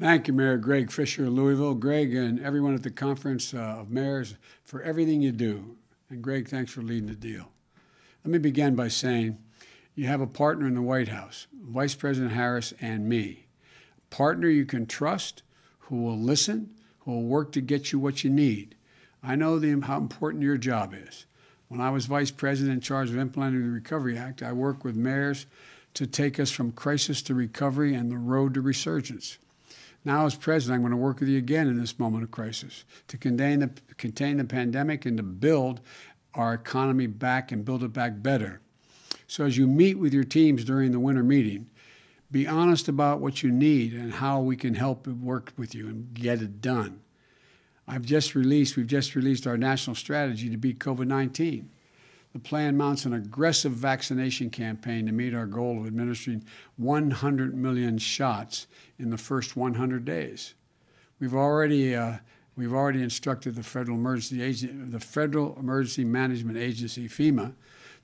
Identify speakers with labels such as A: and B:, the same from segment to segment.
A: Thank you, Mayor Greg Fisher of Louisville. Greg and everyone at the Conference uh, of Mayors for everything you do. And Greg, thanks for leading the deal. Let me begin by saying you have a partner in the White House, Vice President Harris and me. A partner you can trust, who will listen, who will work to get you what you need. I know the, how important your job is. When I was Vice President in charge of implementing the Recovery Act, I worked with mayors to take us from crisis to recovery and the road to resurgence. Now, as president, I'm going to work with you again in this moment of crisis to contain the, contain the pandemic and to build our economy back and build it back better. So, as you meet with your teams during the winter meeting, be honest about what you need and how we can help work with you and get it done. I've just released, we've just released our national strategy to beat COVID 19. The plan mounts an aggressive vaccination campaign to meet our goal of administering 100 million shots in the first 100 days. We've already uh, we've already instructed the Federal Emergency the Federal Emergency Management Agency FEMA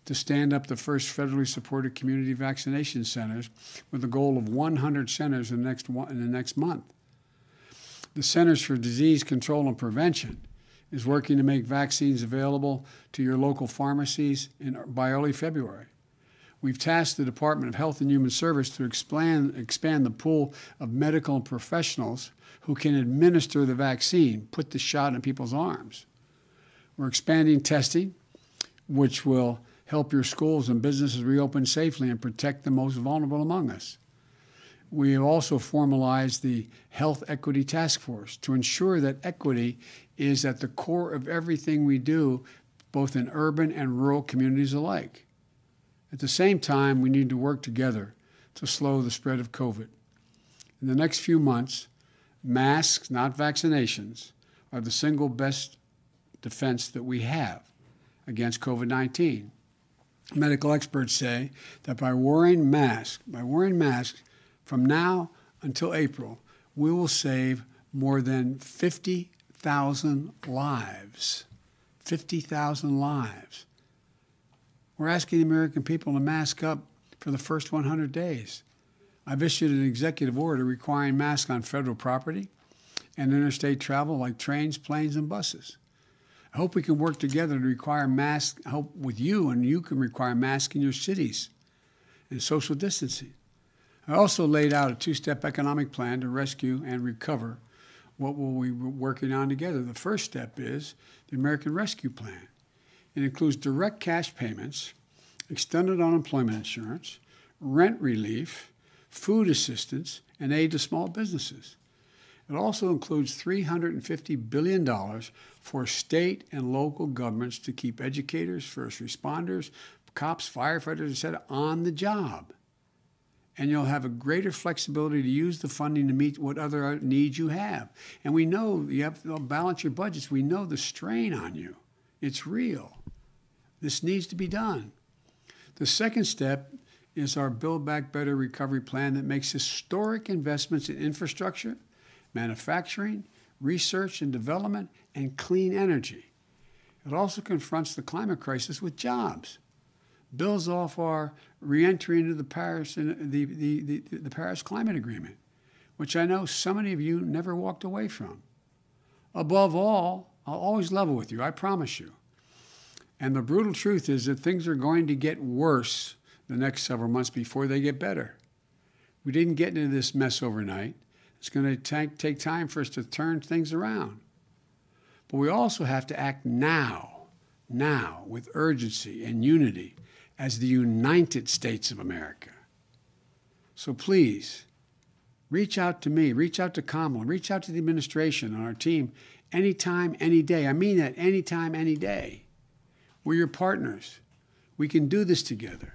A: to stand up the first federally supported community vaccination centers with a goal of 100 centers in the next one, in the next month. The Centers for Disease Control and Prevention is working to make vaccines available to your local pharmacies in, by early February. We've tasked the Department of Health and Human Service to expand, expand the pool of medical professionals who can administer the vaccine, put the shot in people's arms. We're expanding testing, which will help your schools and businesses reopen safely and protect the most vulnerable among us. We have also formalized the Health Equity Task Force to ensure that equity is at the core of everything we do, both in urban and rural communities alike. At the same time, we need to work together to slow the spread of COVID. In the next few months, masks, not vaccinations, are the single best defense that we have against COVID 19. Medical experts say that by wearing masks, by wearing masks, from now until April, we will save more than 50,000 lives. 50,000 lives. We're asking the American people to mask up for the first 100 days. I've issued an executive order requiring masks on federal property and interstate travel like trains, planes, and buses. I hope we can work together to require masks, Help with you and you can require masks in your cities and social distancing. I also laid out a two step economic plan to rescue and recover what will we working on together. The first step is the American Rescue Plan. It includes direct cash payments, extended unemployment insurance, rent relief, food assistance, and aid to small businesses. It also includes $350 billion for state and local governments to keep educators, first responders, cops, firefighters, etc., on the job and you'll have a greater flexibility to use the funding to meet what other needs you have. And we know you have to balance your budgets. We know the strain on you. It's real. This needs to be done. The second step is our Build Back Better recovery plan that makes historic investments in infrastructure, manufacturing, research and development, and clean energy. It also confronts the climate crisis with jobs builds off our reentry into the Paris, the, the, the, the Paris Climate Agreement, which I know so many of you never walked away from. Above all, I'll always level with you, I promise you. And the brutal truth is that things are going to get worse the next several months before they get better. We didn't get into this mess overnight. It's going to take time for us to turn things around. But we also have to act now, now, with urgency and unity as the United States of America. So please, reach out to me, reach out to Kamala, reach out to the administration and our team anytime, any day. I mean that anytime, any day. We're your partners. We can do this together.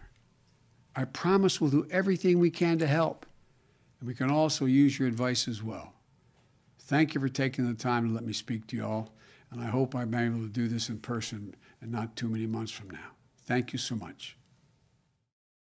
A: I promise we'll do everything we can to help. And we can also use your advice as well. Thank you for taking the time to let me speak to you all. And I hope I'm able to do this in person and not too many months from now. Thank you so much.